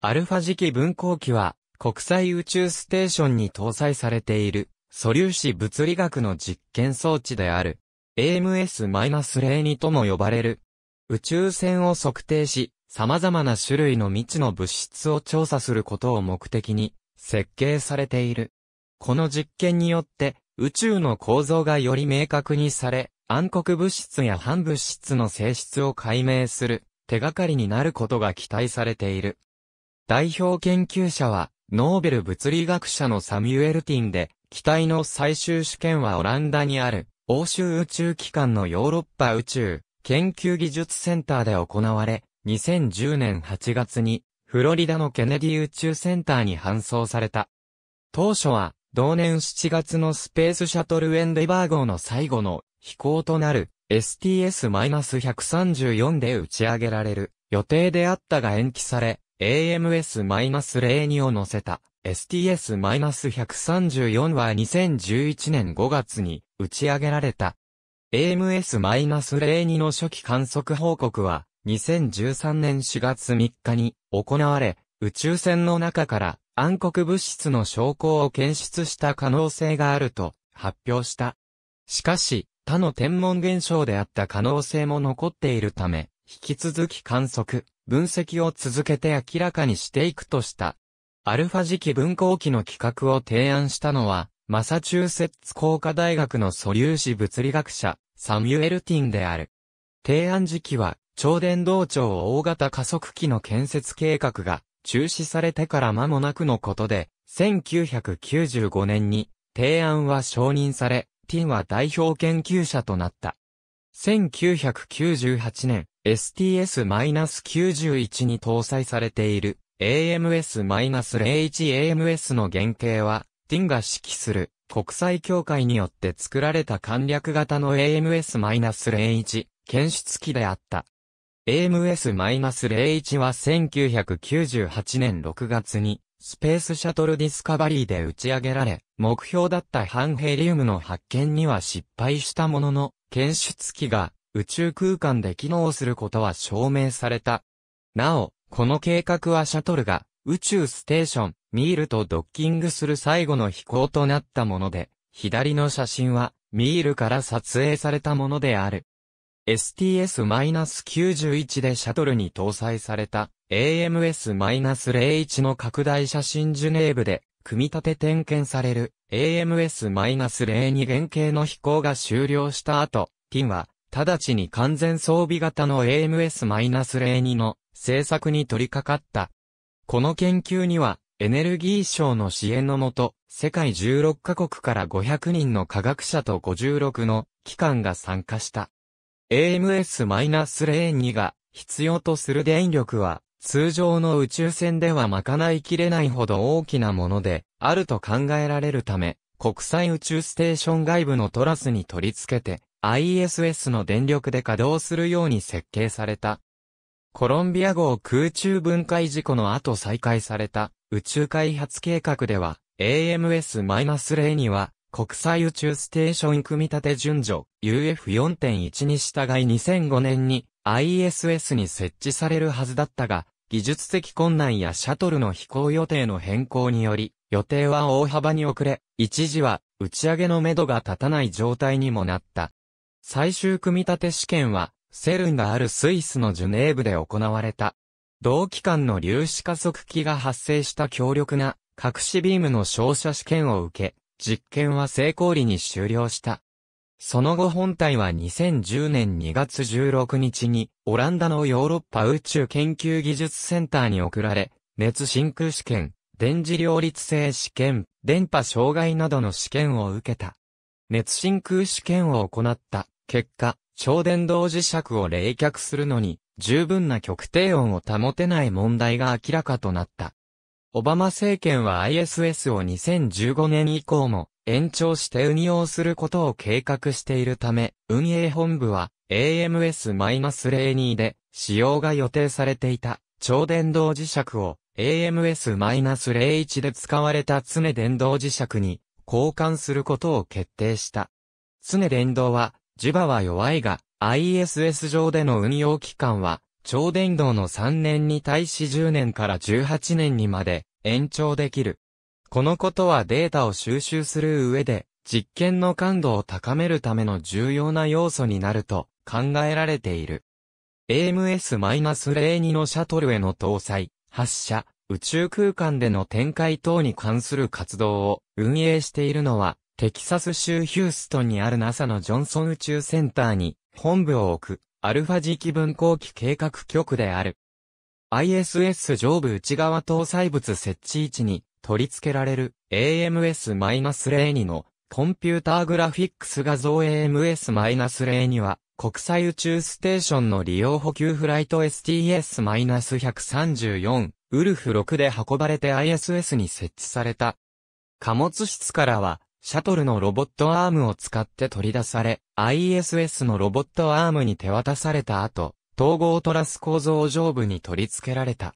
アルファ磁気分光器は、国際宇宙ステーションに搭載されている、素粒子物理学の実験装置である、AMS-02 とも呼ばれる。宇宙船を測定し、様々な種類の未知の物質を調査することを目的に、設計されている。この実験によって、宇宙の構造がより明確にされ、暗黒物質や反物質の性質を解明する手がかりになることが期待されている。代表研究者は、ノーベル物理学者のサミュエル・ティンで、機体の最終試験はオランダにある、欧州宇宙機関のヨーロッパ宇宙研究技術センターで行われ、2010年8月に、フロリダのケネディ宇宙センターに搬送された。当初は、同年7月のスペースシャトルエンデバー号の最後の飛行となる STS-134 で打ち上げられる予定であったが延期され、AMS-02 を乗せた STS-134 は2011年5月に打ち上げられた。AMS-02 の初期観測報告は2013年4月3日に行われ、宇宙船の中から暗黒物質の証拠を検出した可能性があると発表した。しかし、他の天文現象であった可能性も残っているため、引き続き観測、分析を続けて明らかにしていくとした。アルファ磁気分光器の企画を提案したのは、マサチューセッツ工科大学の素粒子物理学者、サミュエル・ティンである。提案時期は、超電導庁大型加速器の建設計画が中止されてから間もなくのことで、1995年に提案は承認され、ティンは代表研究者となった。1998年、STS-91 に搭載されている AMS-01AMS の原型は、ティンが指揮する国際協会によって作られた簡略型の AMS-01 検出機であった。AMS-01 は1998年6月にスペースシャトルディスカバリーで打ち上げられ、目標だった半ヘリウムの発見には失敗したものの、検出機が宇宙空間で機能することは証明された。なお、この計画はシャトルが宇宙ステーション、ミールとドッキングする最後の飛行となったもので、左の写真はミールから撮影されたものである。STS-91 でシャトルに搭載された AMS-01 の拡大写真ジュネーブで組み立て点検される AMS-02 原型の飛行が終了した後、ティンは直ちに完全装備型の AMS-02 の製作に取り掛かった。この研究には、エネルギー省の支援のもと、世界16カ国から500人の科学者と56の機関が参加した。AMS-02 が必要とする電力は、通常の宇宙船では賄いきれないほど大きなもので、あると考えられるため、国際宇宙ステーション外部のトラスに取り付けて、ISS の電力で稼働するように設計された。コロンビア号空中分解事故の後再開された宇宙開発計画では AMS-0 には国際宇宙ステーション組み立て順序 UF4.1 に従い2005年に ISS に設置されるはずだったが、技術的困難やシャトルの飛行予定の変更により、予定は大幅に遅れ、一時は打ち上げの目処が立たない状態にもなった。最終組み立て試験は、セルンがあるスイスのジュネーブで行われた。同期間の粒子加速器が発生した強力な隠しビームの照射試験を受け、実験は成功裏に終了した。その後本体は2010年2月16日にオランダのヨーロッパ宇宙研究技術センターに送られ、熱真空試験、電磁両立性試験、電波障害などの試験を受けた。熱真空試験を行った結果、超電導磁石を冷却するのに、十分な極低温を保てない問題が明らかとなった。オバマ政権は ISS を2015年以降も延長して運用することを計画しているため、運営本部は AMS-02 で使用が予定されていた超電導磁石を AMS-01 で使われた常電導磁石に交換することを決定した。常電動は磁場は弱いが、ISS 上での運用期間は、超電導の3年に対し10年から18年にまで延長できる。このことはデータを収集する上で、実験の感度を高めるための重要な要素になると考えられている。AMS-02 のシャトルへの搭載、発射、宇宙空間での展開等に関する活動を運営しているのはテキサス州ヒューストンにある NASA のジョンソン宇宙センターに本部を置くアルファ磁気分光器計画局である。ISS 上部内側搭載物設置位置に取り付けられる AMS-02 のコンピューターグラフィックス画像 AMS-02 は国際宇宙ステーションの利用補給フライト STS-134 ウルフ6で運ばれて ISS に設置された。貨物室からはシャトルのロボットアームを使って取り出され、ISS のロボットアームに手渡された後、統合トラス構造上部に取り付けられた。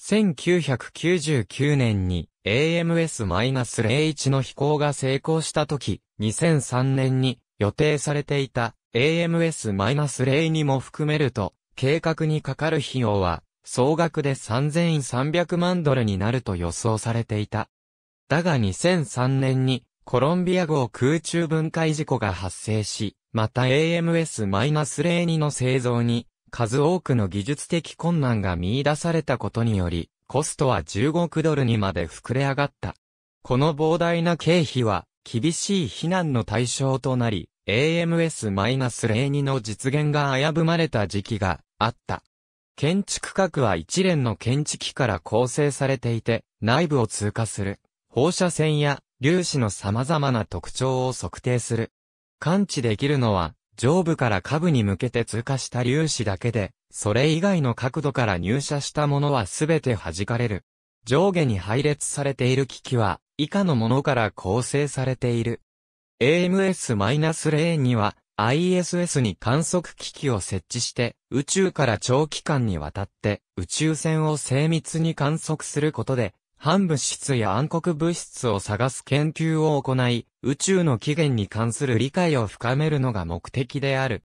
1999年に AMS-01 の飛行が成功した時、2003年に予定されていた AMS-0 にも含めると、計画にかかる費用は、総額で3300万ドルになると予想されていた。だが2003年にコロンビア号空中分解事故が発生し、また AMS-02 の製造に数多くの技術的困難が見出されたことにより、コストは15億ドルにまで膨れ上がった。この膨大な経費は厳しい非難の対象となり、AMS-02 の実現が危ぶまれた時期があった。建築核は一連の建築機から構成されていて、内部を通過する放射線や粒子の様々な特徴を測定する。感知できるのは、上部から下部に向けて通過した粒子だけで、それ以外の角度から入射したものはすべて弾かれる。上下に配列されている機器は、以下のものから構成されている。AMS-0 には、ISS に観測機器を設置して、宇宙から長期間にわたって、宇宙船を精密に観測することで、反物質や暗黒物質を探す研究を行い、宇宙の起源に関する理解を深めるのが目的である。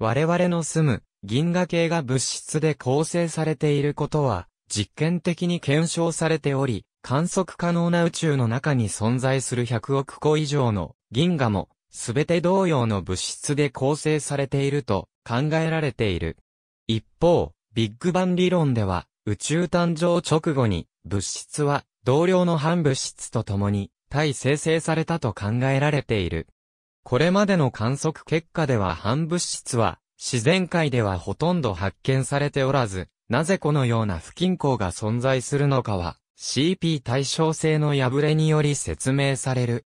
我々の住む銀河系が物質で構成されていることは、実験的に検証されており、観測可能な宇宙の中に存在する100億個以上の銀河も、すべて同様の物質で構成されていると考えられている。一方、ビッグバン理論では、宇宙誕生直後に物質は同量の反物質とともに対生成されたと考えられている。これまでの観測結果では反物質は自然界ではほとんど発見されておらず、なぜこのような不均衡が存在するのかは CP 対称性の破れにより説明される。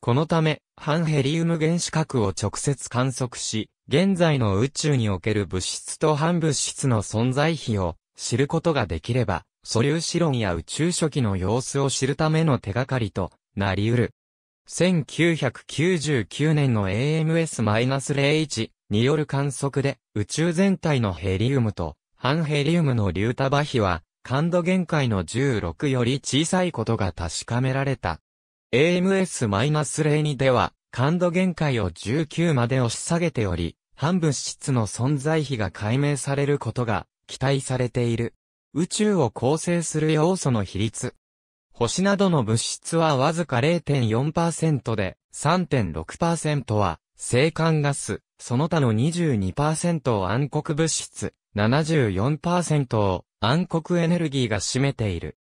このため、反ヘリウム原子核を直接観測し、現在の宇宙における物質と反物質の存在比を知ることができれば、素粒子論や宇宙初期の様子を知るための手がかりとなり得る。1999年の AMS-01 による観測で宇宙全体のヘリウムと反ヘリウムの流束比は感度限界の16より小さいことが確かめられた。AMS-02 では感度限界を19まで押し下げており、半物質の存在比が解明されることが期待されている。宇宙を構成する要素の比率。星などの物質はわずか0.4%で、3.6%は、星間ガス、その他の22%を暗黒物質、74%を暗黒エネルギーが占めている。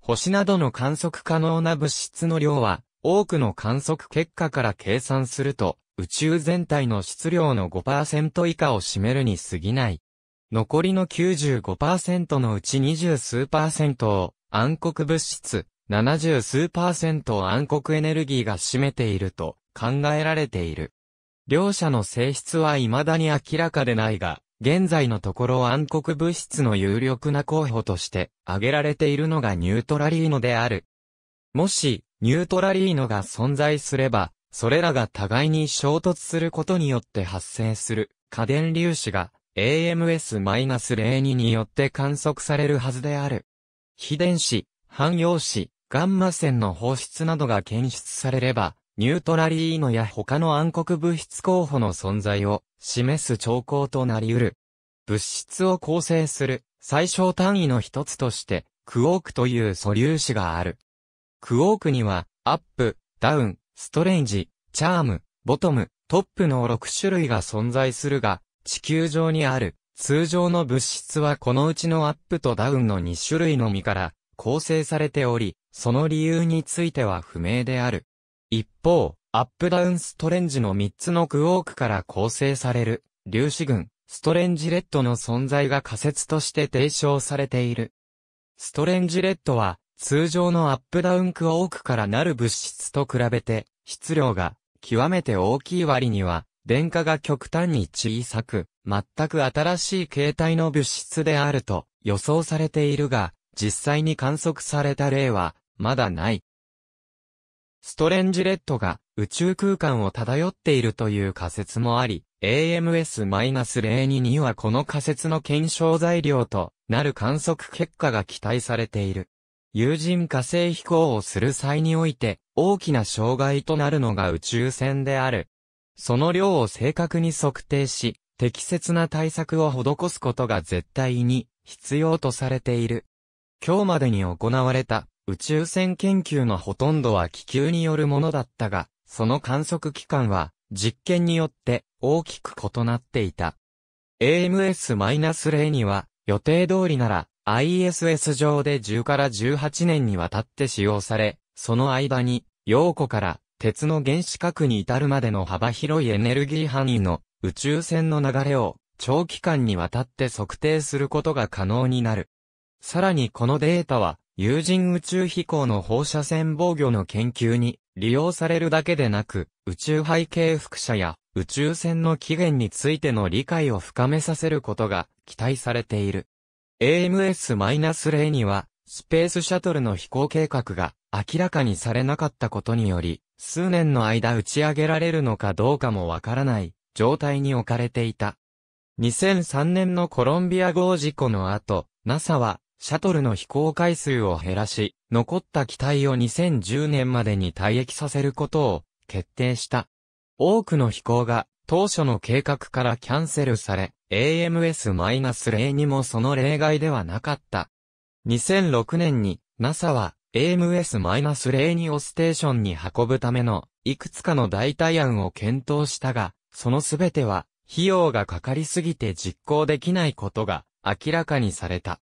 星などの観測可能な物質の量は、多くの観測結果から計算すると、宇宙全体の質量の5%以下を占めるに過ぎない。残りの95%のうち20数パーセントを暗黒物質、70数パーセントを暗黒エネルギーが占めていると考えられている。両者の性質は未だに明らかでないが、現在のところ暗黒物質の有力な候補として挙げられているのがニュートラリーノである。もし、ニュートラリーノが存在すれば、それらが互いに衝突することによって発生する過電粒子が AMS-02 によって観測されるはずである。非電子、汎用子、ガンマ線の放出などが検出されれば、ニュートラリーノや他の暗黒物質候補の存在を示す兆候となり得る。物質を構成する最小単位の一つとして、クオークという素粒子がある。クオークには、アップ、ダウン、ストレンジ、チャーム、ボトム、トップの6種類が存在するが、地球上にある、通常の物質はこのうちのアップとダウンの2種類のみから構成されており、その理由については不明である。一方、アップダウンストレンジの3つのクオークから構成される、粒子群、ストレンジレッドの存在が仮説として提唱されている。ストレンジレッドは、通常のアップダウンクオークからなる物質と比べて、質量が極めて大きい割には、電荷が極端に小さく、全く新しい形態の物質であると予想されているが、実際に観測された例は、まだない。ストレンジレッドが宇宙空間を漂っているという仮説もあり、AMS-022 にはこの仮説の検証材料となる観測結果が期待されている。有人火星飛行をする際において、大きな障害となるのが宇宙船である。その量を正確に測定し、適切な対策を施すことが絶対に必要とされている。今日までに行われた宇宙船研究のほとんどは気球によるものだったが、その観測期間は実験によって大きく異なっていた。AMS-0 には予定通りなら ISS 上で10から18年にわたって使用され、その間に、陽子から鉄の原子核に至るまでの幅広いエネルギー範囲の宇宙船の流れを長期間にわたって測定することが可能になる。さらにこのデータは、有人宇宙飛行の放射線防御の研究に利用されるだけでなく、宇宙背景複射や宇宙船の起源についての理解を深めさせることが期待されている。AMS-0 には、スペースシャトルの飛行計画が明らかにされなかったことにより、数年の間打ち上げられるのかどうかもわからない状態に置かれていた。2003年のコロンビア号事故の後、NASA はシャトルの飛行回数を減らし、残った機体を2010年までに退役させることを決定した。多くの飛行が当初の計画からキャンセルされ、AMS-0 にもその例外ではなかった。2006年に NASA は AMS-02 をステーションに運ぶための、いくつかの代替案を検討したが、そのすべては、費用がかかりすぎて実行できないことが明らかにされた。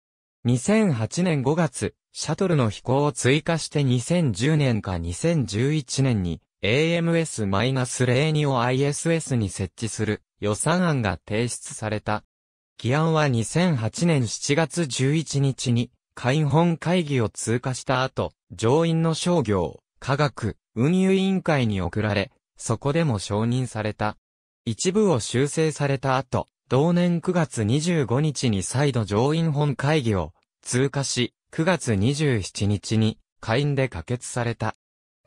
2008年5月、シャトルの飛行を追加して2010年か2011年に AMS-02 を ISS に設置する予算案が提出された。議案は2008年7月11日に会本会議を通過した後、上院の商業、科学、運輸委員会に送られ、そこでも承認された。一部を修正された後、同年9月25日に再度上院本会議を通過し、9月27日に下院で可決された。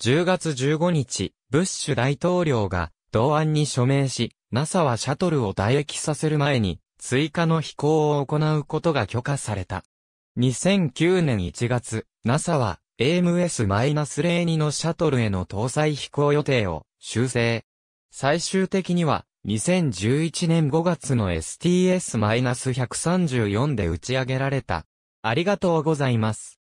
10月15日、ブッシュ大統領が同案に署名し、NASA はシャトルを唾液させる前に追加の飛行を行うことが許可された。2009年1月、NASA は AMS-02 のシャトルへの搭載飛行予定を修正。最終的には2011年5月の STS-134 で打ち上げられた。ありがとうございます。